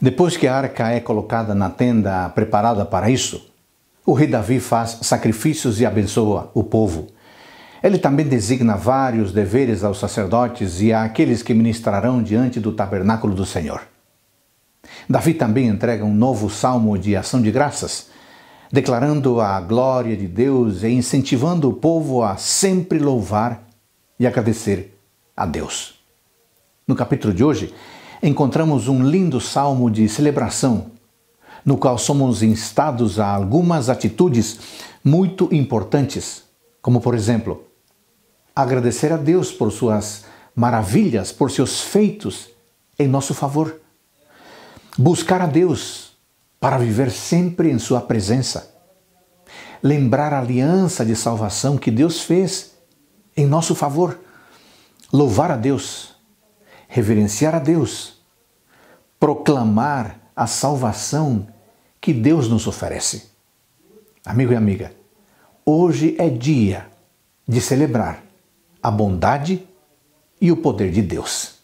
Depois que a arca é colocada na tenda preparada para isso, o rei Davi faz sacrifícios e abençoa o povo. Ele também designa vários deveres aos sacerdotes e àqueles que ministrarão diante do tabernáculo do Senhor. Davi também entrega um novo salmo de ação de graças, declarando a glória de Deus e incentivando o povo a sempre louvar e agradecer a Deus. No capítulo de hoje, encontramos um lindo salmo de celebração, no qual somos instados a algumas atitudes muito importantes, como por exemplo, agradecer a Deus por suas maravilhas, por seus feitos em nosso favor. Buscar a Deus para viver sempre em Sua presença. Lembrar a aliança de salvação que Deus fez em nosso favor. Louvar a Deus reverenciar a Deus, proclamar a salvação que Deus nos oferece. Amigo e amiga, hoje é dia de celebrar a bondade e o poder de Deus.